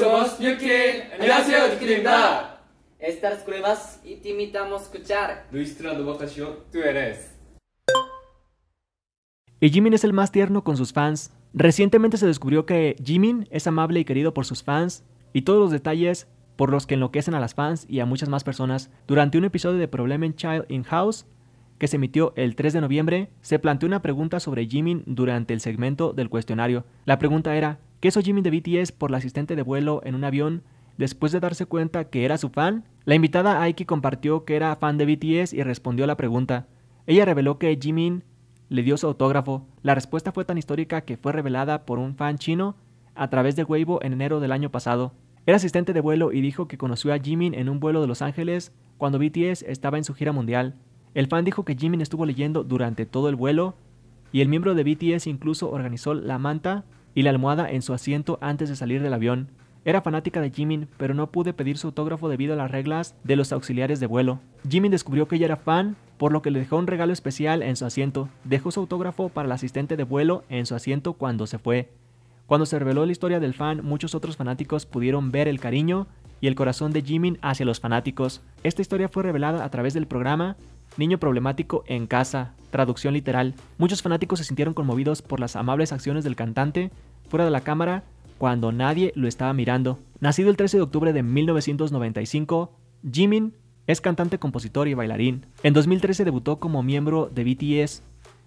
somos Yuki. escuchar. tú eres. Y Jimin es el más tierno con sus fans. Recientemente se descubrió que Jimin es amable y querido por sus fans y todos los detalles por los que enloquecen a las fans y a muchas más personas. Durante un episodio de Problem in Child in House que se emitió el 3 de noviembre, se planteó una pregunta sobre Jimin durante el segmento del cuestionario. La pregunta era, ¿Qué hizo Jimmy de BTS por la asistente de vuelo en un avión después de darse cuenta que era su fan? La invitada Aiki compartió que era fan de BTS y respondió a la pregunta. Ella reveló que Jimin le dio su autógrafo. La respuesta fue tan histórica que fue revelada por un fan chino a través de Weibo en enero del año pasado. Era asistente de vuelo y dijo que conoció a Jimin en un vuelo de Los Ángeles cuando BTS estaba en su gira mundial. El fan dijo que Jimin estuvo leyendo durante todo el vuelo y el miembro de BTS incluso organizó la manta y la almohada en su asiento antes de salir del avión. Era fanática de Jimin, pero no pude pedir su autógrafo debido a las reglas de los auxiliares de vuelo. Jimin descubrió que ella era fan, por lo que le dejó un regalo especial en su asiento. Dejó su autógrafo para el asistente de vuelo en su asiento cuando se fue. Cuando se reveló la historia del fan, muchos otros fanáticos pudieron ver el cariño y el corazón de Jimin hacia los fanáticos. Esta historia fue revelada a través del programa Niño problemático en casa, traducción literal. Muchos fanáticos se sintieron conmovidos por las amables acciones del cantante fuera de la cámara cuando nadie lo estaba mirando. Nacido el 13 de octubre de 1995, Jimin es cantante, compositor y bailarín. En 2013 debutó como miembro de BTS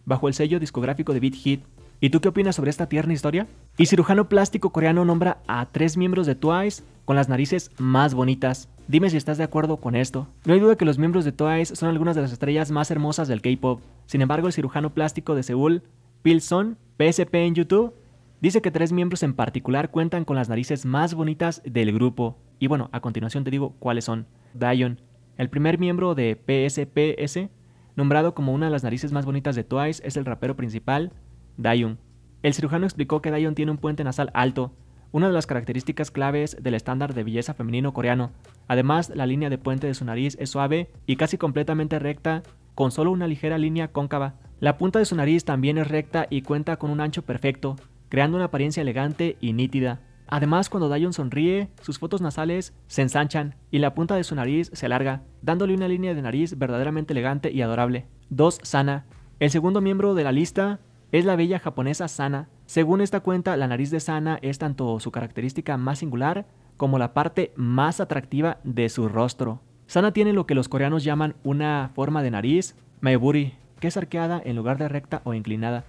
bajo el sello discográfico de Beat Hit. ¿Y tú qué opinas sobre esta tierna historia? Y cirujano plástico coreano nombra a tres miembros de Twice con las narices más bonitas. Dime si estás de acuerdo con esto. No hay duda que los miembros de Twice son algunas de las estrellas más hermosas del K-pop. Sin embargo, el cirujano plástico de Seúl, Pilson, PSP en YouTube, dice que tres miembros en particular cuentan con las narices más bonitas del grupo. Y bueno, a continuación te digo cuáles son. Dion, el primer miembro de PSPS, nombrado como una de las narices más bonitas de Twice, es el rapero principal, Dion. El cirujano explicó que Dion tiene un puente nasal alto, una de las características claves del estándar de belleza femenino coreano. Además, la línea de puente de su nariz es suave y casi completamente recta, con solo una ligera línea cóncava. La punta de su nariz también es recta y cuenta con un ancho perfecto, creando una apariencia elegante y nítida. Además, cuando Dayon sonríe, sus fotos nasales se ensanchan y la punta de su nariz se alarga, dándole una línea de nariz verdaderamente elegante y adorable. 2. Sana. El segundo miembro de la lista es la bella japonesa Sana, según esta cuenta, la nariz de Sana es tanto su característica más singular como la parte más atractiva de su rostro. Sana tiene lo que los coreanos llaman una forma de nariz, maeburi, que es arqueada en lugar de recta o inclinada.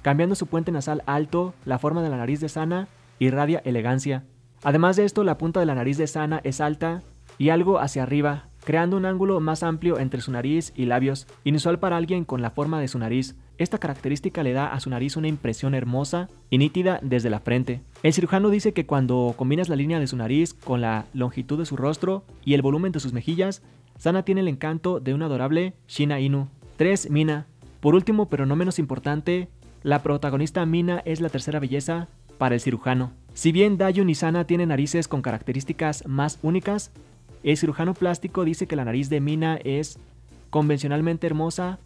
Cambiando su puente nasal alto, la forma de la nariz de Sana irradia elegancia. Además de esto, la punta de la nariz de Sana es alta y algo hacia arriba, creando un ángulo más amplio entre su nariz y labios, inusual para alguien con la forma de su nariz. Esta característica le da a su nariz una impresión hermosa y nítida desde la frente. El cirujano dice que cuando combinas la línea de su nariz con la longitud de su rostro y el volumen de sus mejillas, Sana tiene el encanto de un adorable Shina Inu. 3. Mina. Por último, pero no menos importante, la protagonista Mina es la tercera belleza para el cirujano. Si bien Dayun y Sana tienen narices con características más únicas, el cirujano plástico dice que la nariz de Mina es convencionalmente hermosa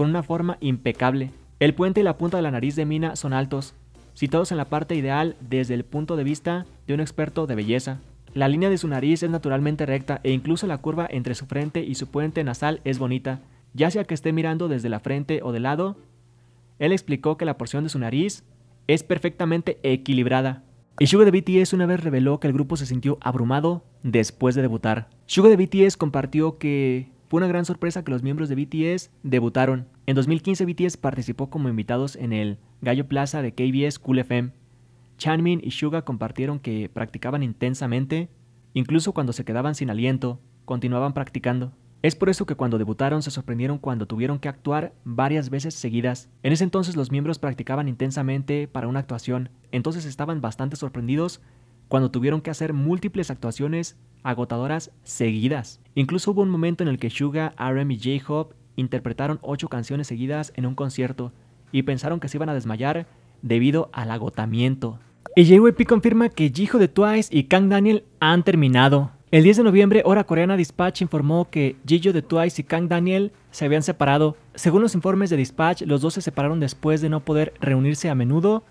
con una forma impecable. El puente y la punta de la nariz de Mina son altos, situados en la parte ideal desde el punto de vista de un experto de belleza. La línea de su nariz es naturalmente recta e incluso la curva entre su frente y su puente nasal es bonita, ya sea que esté mirando desde la frente o de lado. Él explicó que la porción de su nariz es perfectamente equilibrada. Y Suga de BTS una vez reveló que el grupo se sintió abrumado después de debutar. Suga de BTS compartió que fue una gran sorpresa que los miembros de BTS debutaron. En 2015 BTS participó como invitados en el Gallo Plaza de KBS Cool FM. Chanmin y Suga compartieron que practicaban intensamente, incluso cuando se quedaban sin aliento, continuaban practicando. Es por eso que cuando debutaron se sorprendieron cuando tuvieron que actuar varias veces seguidas. En ese entonces los miembros practicaban intensamente para una actuación, entonces estaban bastante sorprendidos cuando tuvieron que hacer múltiples actuaciones agotadoras seguidas. Incluso hubo un momento en el que Suga, RM y J-Hop interpretaron ocho canciones seguidas en un concierto y pensaron que se iban a desmayar debido al agotamiento. Y JYP confirma que Jiho de Twice y Kang Daniel han terminado. El 10 de noviembre, hora coreana Dispatch informó que Jijo de Twice y Kang Daniel se habían separado. Según los informes de Dispatch, los dos se separaron después de no poder reunirse a menudo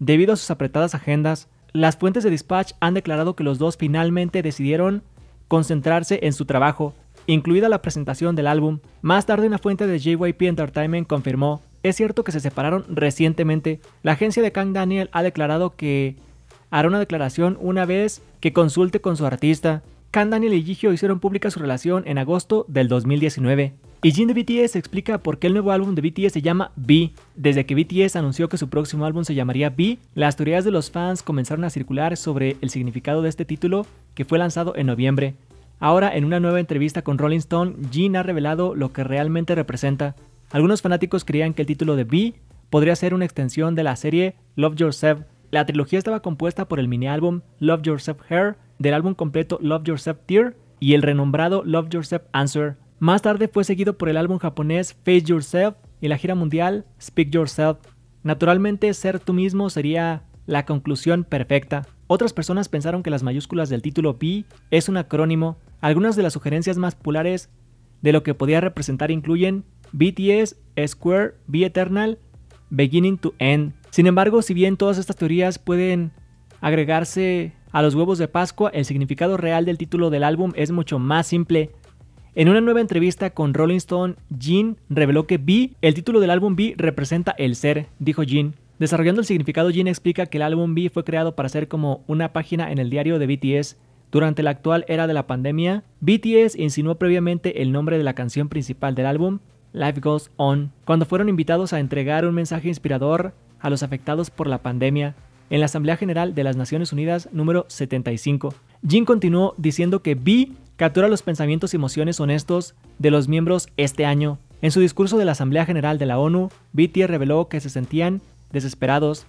debido a sus apretadas agendas. Las fuentes de Dispatch han declarado que los dos finalmente decidieron concentrarse en su trabajo, incluida la presentación del álbum. Más tarde una fuente de JYP Entertainment confirmó, es cierto que se separaron recientemente. La agencia de Kang Daniel ha declarado que hará una declaración una vez que consulte con su artista. Kang Daniel y Gigio hicieron pública su relación en agosto del 2019. Y Jin de BTS explica por qué el nuevo álbum de BTS se llama B. Desde que BTS anunció que su próximo álbum se llamaría B, las teorías de los fans comenzaron a circular sobre el significado de este título que fue lanzado en noviembre. Ahora, en una nueva entrevista con Rolling Stone, Jin ha revelado lo que realmente representa. Algunos fanáticos creían que el título de B podría ser una extensión de la serie Love Yourself. La trilogía estaba compuesta por el mini álbum Love Yourself Hair, del álbum completo Love Yourself Tear y el renombrado Love Yourself Answer. Más tarde fue seguido por el álbum japonés Face Yourself y la gira mundial Speak Yourself. Naturalmente, ser tú mismo sería la conclusión perfecta. Otras personas pensaron que las mayúsculas del título P es un acrónimo. Algunas de las sugerencias más populares de lo que podía representar incluyen BTS, Square, be Eternal, Beginning to End. Sin embargo, si bien todas estas teorías pueden agregarse a los huevos de Pascua, el significado real del título del álbum es mucho más simple. En una nueva entrevista con Rolling Stone, Jean reveló que B, el título del álbum B, representa el ser, dijo Jean. Desarrollando el significado, Jean explica que el álbum B fue creado para ser como una página en el diario de BTS. Durante la actual era de la pandemia, BTS insinuó previamente el nombre de la canción principal del álbum, Life Goes On, cuando fueron invitados a entregar un mensaje inspirador a los afectados por la pandemia en la Asamblea General de las Naciones Unidas número 75. Jin continuó diciendo que B captura los pensamientos y emociones honestos de los miembros este año. En su discurso de la Asamblea General de la ONU, BT reveló que se sentían desesperados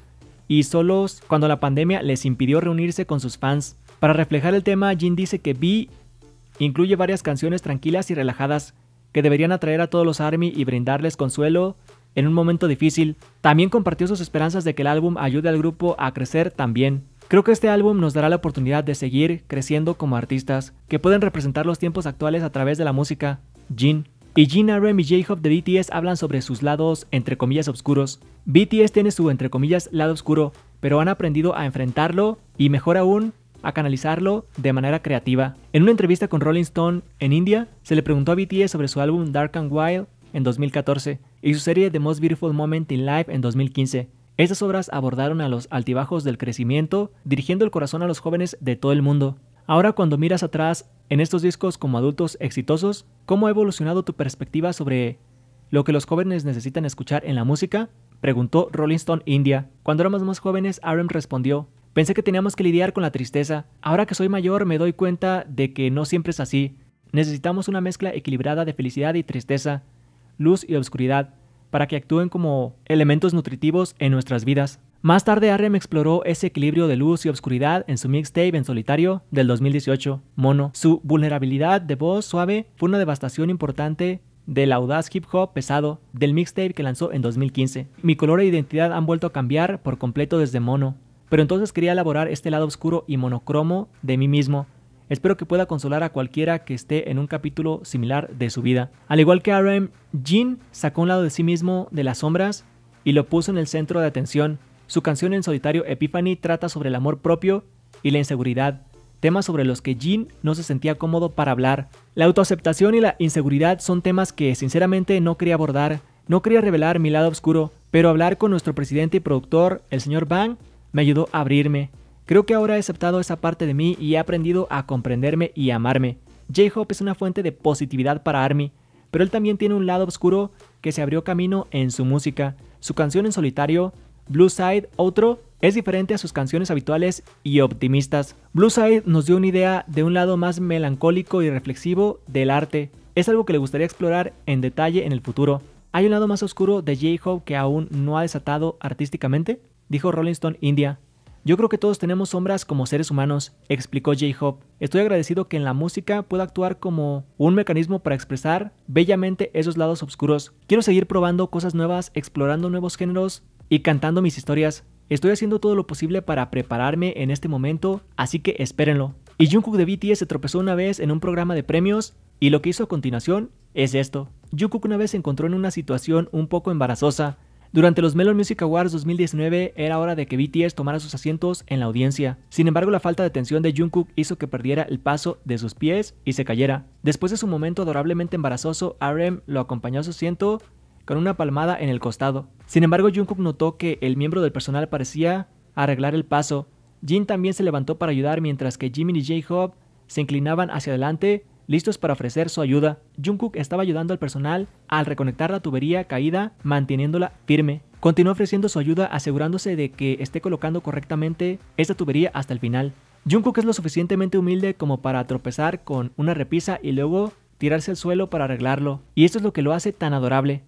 y solos cuando la pandemia les impidió reunirse con sus fans. Para reflejar el tema, Jin dice que B incluye varias canciones tranquilas y relajadas que deberían atraer a todos los ARMY y brindarles consuelo en un momento difícil. También compartió sus esperanzas de que el álbum ayude al grupo a crecer también. Creo que este álbum nos dará la oportunidad de seguir creciendo como artistas que pueden representar los tiempos actuales a través de la música. Jin y Jin, RM y J-Hope de BTS hablan sobre sus lados entre comillas oscuros. BTS tiene su entre comillas lado oscuro, pero han aprendido a enfrentarlo y mejor aún a canalizarlo de manera creativa. En una entrevista con Rolling Stone en India, se le preguntó a BTS sobre su álbum Dark and Wild en 2014 y su serie The Most Beautiful Moment in Life en 2015. Estas obras abordaron a los altibajos del crecimiento, dirigiendo el corazón a los jóvenes de todo el mundo. Ahora cuando miras atrás en estos discos como adultos exitosos, ¿cómo ha evolucionado tu perspectiva sobre lo que los jóvenes necesitan escuchar en la música? Preguntó Rolling Stone India. Cuando éramos más jóvenes, Aaron respondió, pensé que teníamos que lidiar con la tristeza. Ahora que soy mayor me doy cuenta de que no siempre es así. Necesitamos una mezcla equilibrada de felicidad y tristeza, luz y oscuridad para que actúen como elementos nutritivos en nuestras vidas. Más tarde, Arrem exploró ese equilibrio de luz y oscuridad en su mixtape en solitario del 2018, Mono. Su vulnerabilidad de voz suave fue una devastación importante del audaz hip hop pesado del mixtape que lanzó en 2015. Mi color e identidad han vuelto a cambiar por completo desde Mono, pero entonces quería elaborar este lado oscuro y monocromo de mí mismo Espero que pueda consolar a cualquiera que esté en un capítulo similar de su vida. Al igual que RM, Jin sacó un lado de sí mismo de las sombras y lo puso en el centro de atención. Su canción en solitario Epiphany trata sobre el amor propio y la inseguridad, temas sobre los que Jin no se sentía cómodo para hablar. La autoaceptación y la inseguridad son temas que sinceramente no quería abordar, no quería revelar mi lado oscuro, pero hablar con nuestro presidente y productor, el señor Bang, me ayudó a abrirme. Creo que ahora he aceptado esa parte de mí y he aprendido a comprenderme y amarme. J-Hope es una fuente de positividad para Army, pero él también tiene un lado oscuro que se abrió camino en su música. Su canción en solitario, Blue Side, otro, es diferente a sus canciones habituales y optimistas. Blue Side nos dio una idea de un lado más melancólico y reflexivo del arte. Es algo que le gustaría explorar en detalle en el futuro. ¿Hay un lado más oscuro de J-Hope que aún no ha desatado artísticamente? Dijo Rolling Stone India. Yo creo que todos tenemos sombras como seres humanos, explicó J-Hop. Estoy agradecido que en la música pueda actuar como un mecanismo para expresar bellamente esos lados oscuros. Quiero seguir probando cosas nuevas, explorando nuevos géneros y cantando mis historias. Estoy haciendo todo lo posible para prepararme en este momento, así que espérenlo. Y Jungkook de BTS se tropezó una vez en un programa de premios y lo que hizo a continuación es esto. Jungkook una vez se encontró en una situación un poco embarazosa durante los Melon Music Awards 2019 era hora de que BTS tomara sus asientos en la audiencia. Sin embargo, la falta de atención de Jungkook hizo que perdiera el paso de sus pies y se cayera. Después de su momento adorablemente embarazoso, RM lo acompañó a su asiento con una palmada en el costado. Sin embargo, Jungkook notó que el miembro del personal parecía arreglar el paso. Jin también se levantó para ayudar mientras que Jimin y J-Hope se inclinaban hacia adelante Listos para ofrecer su ayuda, Jungkook estaba ayudando al personal al reconectar la tubería caída manteniéndola firme. Continuó ofreciendo su ayuda asegurándose de que esté colocando correctamente esta tubería hasta el final. Jungkook es lo suficientemente humilde como para tropezar con una repisa y luego tirarse al suelo para arreglarlo, y esto es lo que lo hace tan adorable.